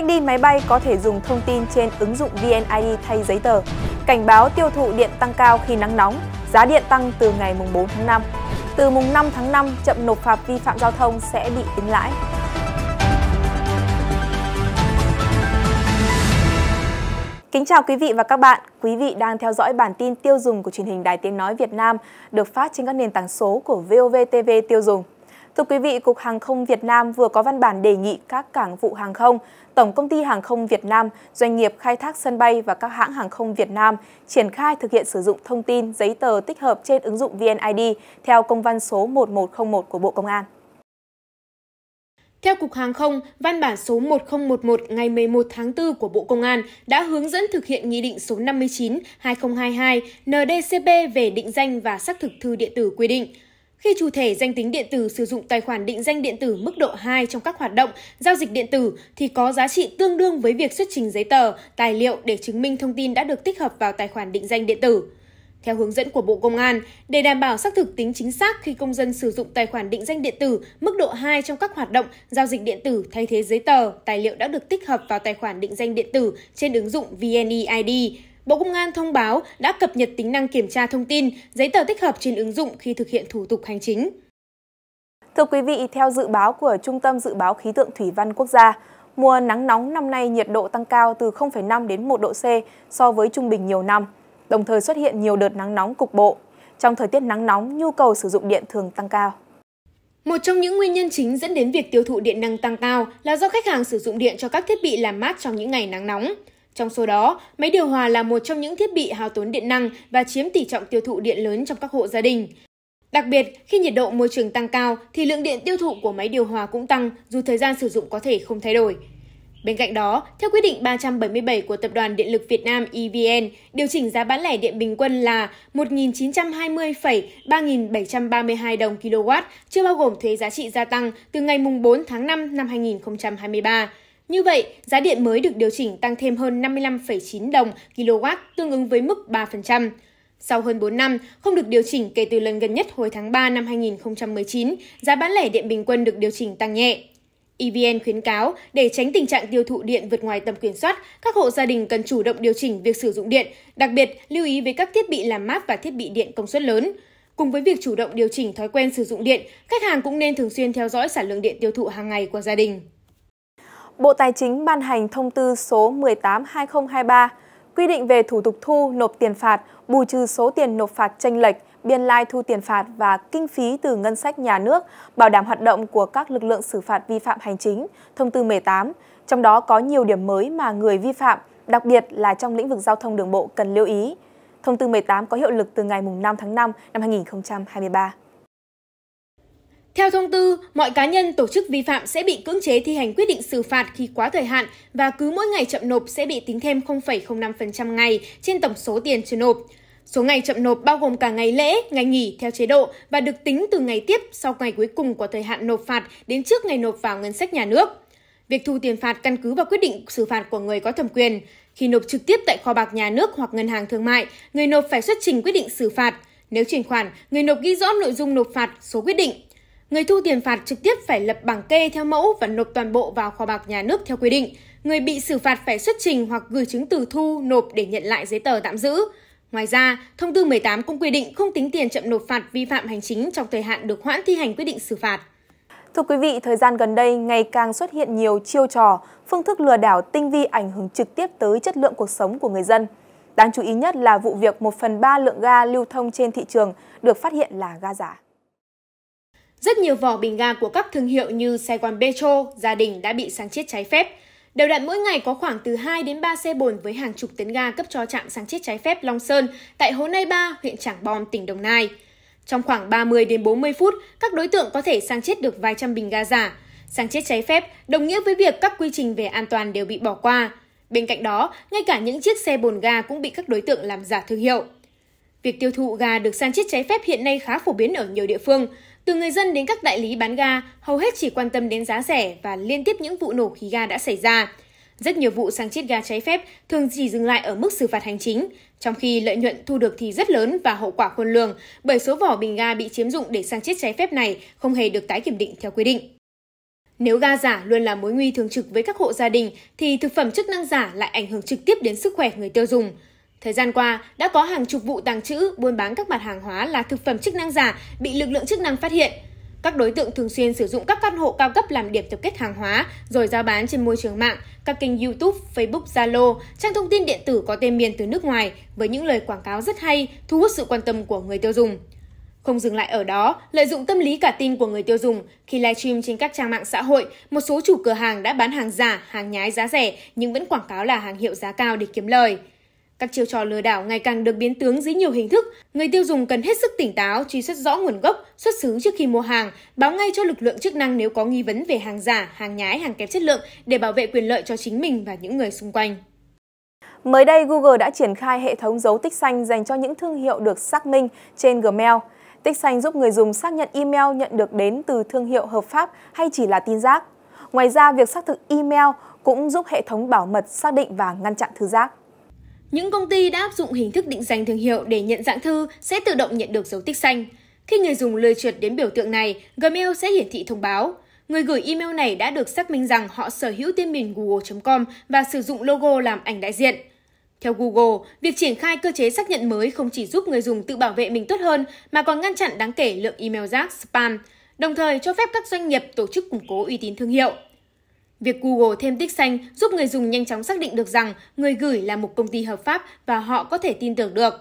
Khách đi máy bay có thể dùng thông tin trên ứng dụng VNID e thay giấy tờ. Cảnh báo tiêu thụ điện tăng cao khi nắng nóng, giá điện tăng từ ngày mùng 4 tháng 5. Từ mùng 5 tháng 5, chậm nộp phạt vi phạm giao thông sẽ bị tính lãi. Kính chào quý vị và các bạn. Quý vị đang theo dõi bản tin tiêu dùng của truyền hình Đài Tiếng Nói Việt Nam được phát trên các nền tảng số của Vovtv Tiêu dùng. Thưa quý vị, Cục Hàng không Việt Nam vừa có văn bản đề nghị các cảng vụ hàng không, Tổng Công ty Hàng không Việt Nam, doanh nghiệp khai thác sân bay và các hãng hàng không Việt Nam triển khai thực hiện sử dụng thông tin, giấy tờ tích hợp trên ứng dụng VNID theo công văn số 1101 của Bộ Công an. Theo Cục Hàng không, văn bản số 1011 ngày 11 tháng 4 của Bộ Công an đã hướng dẫn thực hiện Nghị định số 59-2022 NDCP về định danh và xác thực thư điện tử quy định – khi chủ thể danh tính điện tử sử dụng tài khoản định danh điện tử mức độ 2 trong các hoạt động giao dịch điện tử thì có giá trị tương đương với việc xuất trình giấy tờ, tài liệu để chứng minh thông tin đã được tích hợp vào tài khoản định danh điện tử. Theo hướng dẫn của Bộ Công an, để đảm bảo xác thực tính chính xác khi công dân sử dụng tài khoản định danh điện tử mức độ 2 trong các hoạt động giao dịch điện tử thay thế giấy tờ, tài liệu đã được tích hợp vào tài khoản định danh điện tử trên ứng dụng VNeID, Bộ Công an thông báo đã cập nhật tính năng kiểm tra thông tin, giấy tờ tích hợp trên ứng dụng khi thực hiện thủ tục hành chính. Thưa quý vị, theo dự báo của Trung tâm Dự báo Khí tượng Thủy văn Quốc gia, mùa nắng nóng năm nay nhiệt độ tăng cao từ 0,5 đến 1 độ C so với trung bình nhiều năm, đồng thời xuất hiện nhiều đợt nắng nóng cục bộ. Trong thời tiết nắng nóng, nhu cầu sử dụng điện thường tăng cao. Một trong những nguyên nhân chính dẫn đến việc tiêu thụ điện năng tăng cao là do khách hàng sử dụng điện cho các thiết bị làm mát trong những ngày nắng nóng. Trong số đó, máy điều hòa là một trong những thiết bị hao tốn điện năng và chiếm tỷ trọng tiêu thụ điện lớn trong các hộ gia đình. Đặc biệt, khi nhiệt độ môi trường tăng cao thì lượng điện tiêu thụ của máy điều hòa cũng tăng dù thời gian sử dụng có thể không thay đổi. Bên cạnh đó, theo quyết định 377 của Tập đoàn Điện lực Việt Nam EVN, điều chỉnh giá bán lẻ điện bình quân là 1.920,3732 đồng kWh, chưa bao gồm thuế giá trị gia tăng từ ngày 4 tháng 5 năm 2023. Như vậy, giá điện mới được điều chỉnh tăng thêm hơn 55,9 đồng kWh tương ứng với mức 3%. Sau hơn 4 năm, không được điều chỉnh kể từ lần gần nhất hồi tháng 3 năm 2019, giá bán lẻ điện bình quân được điều chỉnh tăng nhẹ. EVN khuyến cáo, để tránh tình trạng tiêu thụ điện vượt ngoài tầm kiểm soát, các hộ gia đình cần chủ động điều chỉnh việc sử dụng điện, đặc biệt lưu ý với các thiết bị làm mát và thiết bị điện công suất lớn. Cùng với việc chủ động điều chỉnh thói quen sử dụng điện, khách hàng cũng nên thường xuyên theo dõi sản lượng điện tiêu thụ hàng ngày của gia đình. Bộ Tài chính ban hành thông tư số 18-2023 quy định về thủ tục thu nộp tiền phạt, bù trừ số tiền nộp phạt tranh lệch, biên lai thu tiền phạt và kinh phí từ ngân sách nhà nước, bảo đảm hoạt động của các lực lượng xử phạt vi phạm hành chính, thông tư 18, trong đó có nhiều điểm mới mà người vi phạm, đặc biệt là trong lĩnh vực giao thông đường bộ cần lưu ý. Thông tư 18 có hiệu lực từ ngày 5 tháng 5 năm 2023. Theo thông tư, mọi cá nhân tổ chức vi phạm sẽ bị cưỡng chế thi hành quyết định xử phạt khi quá thời hạn và cứ mỗi ngày chậm nộp sẽ bị tính thêm 0,05% ngày trên tổng số tiền chưa nộp. Số ngày chậm nộp bao gồm cả ngày lễ, ngày nghỉ theo chế độ và được tính từ ngày tiếp sau ngày cuối cùng của thời hạn nộp phạt đến trước ngày nộp vào ngân sách nhà nước. Việc thu tiền phạt căn cứ vào quyết định xử phạt của người có thẩm quyền. Khi nộp trực tiếp tại kho bạc nhà nước hoặc ngân hàng thương mại, người nộp phải xuất trình quyết định xử phạt. Nếu chuyển khoản, người nộp ghi rõ nội dung nộp phạt, số quyết định, Người thu tiền phạt trực tiếp phải lập bảng kê theo mẫu và nộp toàn bộ vào kho bạc nhà nước theo quy định. Người bị xử phạt phải xuất trình hoặc gửi chứng từ thu nộp để nhận lại giấy tờ tạm giữ. Ngoài ra, thông tư 18 cũng quy định không tính tiền chậm nộp phạt vi phạm hành chính trong thời hạn được hoãn thi hành quyết định xử phạt. Thưa quý vị, thời gian gần đây ngày càng xuất hiện nhiều chiêu trò, phương thức lừa đảo tinh vi ảnh hưởng trực tiếp tới chất lượng cuộc sống của người dân. Đáng chú ý nhất là vụ việc 1 phần 3 lượng ga lưu thông trên thị trường được phát hiện là ga giả. Rất nhiều vỏ bình ga của các thương hiệu như Sài Gòn Petro, Gia Đình đã bị sáng chiết trái phép. Đều đặn mỗi ngày có khoảng từ 2 đến 3 xe bồn với hàng chục tấn ga cấp cho trạm sáng chiết trái phép Long Sơn tại Hố Nai Ba, huyện Trảng Bom, tỉnh Đồng Nai. Trong khoảng 30 đến 40 phút, các đối tượng có thể sang chiết được vài trăm bình ga giả. Sang chiết trái phép đồng nghĩa với việc các quy trình về an toàn đều bị bỏ qua. Bên cạnh đó, ngay cả những chiếc xe bồn ga cũng bị các đối tượng làm giả thương hiệu. Việc tiêu thụ ga được sang chiết trái phép hiện nay khá phổ biến ở nhiều địa phương. Từ người dân đến các đại lý bán ga, hầu hết chỉ quan tâm đến giá rẻ và liên tiếp những vụ nổ khí ga đã xảy ra. Rất nhiều vụ sang chiết ga trái phép thường chỉ dừng lại ở mức xử phạt hành chính, trong khi lợi nhuận thu được thì rất lớn và hậu quả khôn lường bởi số vỏ bình ga bị chiếm dụng để sang chiết trái phép này không hề được tái kiểm định theo quy định. Nếu ga giả luôn là mối nguy thường trực với các hộ gia đình thì thực phẩm chức năng giả lại ảnh hưởng trực tiếp đến sức khỏe người tiêu dùng. Thời gian qua, đã có hàng chục vụ tàng trữ, buôn bán các mặt hàng hóa là thực phẩm chức năng giả bị lực lượng chức năng phát hiện. Các đối tượng thường xuyên sử dụng các căn hộ cao cấp làm điểm tập kết hàng hóa rồi giao bán trên môi trường mạng, các kênh YouTube, Facebook, Zalo, trang thông tin điện tử có tên miền từ nước ngoài với những lời quảng cáo rất hay, thu hút sự quan tâm của người tiêu dùng. Không dừng lại ở đó, lợi dụng tâm lý cả tin của người tiêu dùng, khi livestream trên các trang mạng xã hội, một số chủ cửa hàng đã bán hàng giả, hàng nhái giá rẻ nhưng vẫn quảng cáo là hàng hiệu giá cao để kiếm lời. Các chiêu trò lừa đảo ngày càng được biến tướng dưới nhiều hình thức, người tiêu dùng cần hết sức tỉnh táo, truy xuất rõ nguồn gốc, xuất xứ trước khi mua hàng, báo ngay cho lực lượng chức năng nếu có nghi vấn về hàng giả, hàng nhái, hàng kém chất lượng để bảo vệ quyền lợi cho chính mình và những người xung quanh. Mới đây, Google đã triển khai hệ thống dấu tích xanh dành cho những thương hiệu được xác minh trên Gmail. Tích xanh giúp người dùng xác nhận email nhận được đến từ thương hiệu hợp pháp hay chỉ là tin rác. Ngoài ra, việc xác thực email cũng giúp hệ thống bảo mật xác định và ngăn chặn thư rác. Những công ty đã áp dụng hình thức định danh thương hiệu để nhận dạng thư sẽ tự động nhận được dấu tích xanh. Khi người dùng lừa trượt đến biểu tượng này, Gmail sẽ hiển thị thông báo. Người gửi email này đã được xác minh rằng họ sở hữu tên miền google.com và sử dụng logo làm ảnh đại diện. Theo Google, việc triển khai cơ chế xác nhận mới không chỉ giúp người dùng tự bảo vệ mình tốt hơn mà còn ngăn chặn đáng kể lượng email rác spam, đồng thời cho phép các doanh nghiệp tổ chức củng cố uy tín thương hiệu. Việc Google thêm tích xanh giúp người dùng nhanh chóng xác định được rằng người gửi là một công ty hợp pháp và họ có thể tin tưởng được.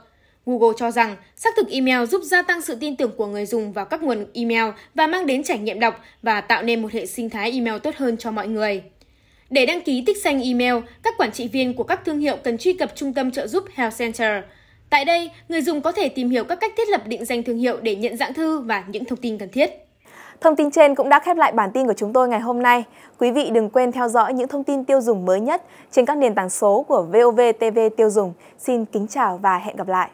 Google cho rằng xác thực email giúp gia tăng sự tin tưởng của người dùng vào các nguồn email và mang đến trải nghiệm đọc và tạo nên một hệ sinh thái email tốt hơn cho mọi người. Để đăng ký tích xanh email, các quản trị viên của các thương hiệu cần truy cập trung tâm trợ giúp Health Center. Tại đây, người dùng có thể tìm hiểu các cách thiết lập định danh thương hiệu để nhận dạng thư và những thông tin cần thiết. Thông tin trên cũng đã khép lại bản tin của chúng tôi ngày hôm nay. Quý vị đừng quên theo dõi những thông tin tiêu dùng mới nhất trên các nền tảng số của VOV TV Tiêu dùng. Xin kính chào và hẹn gặp lại.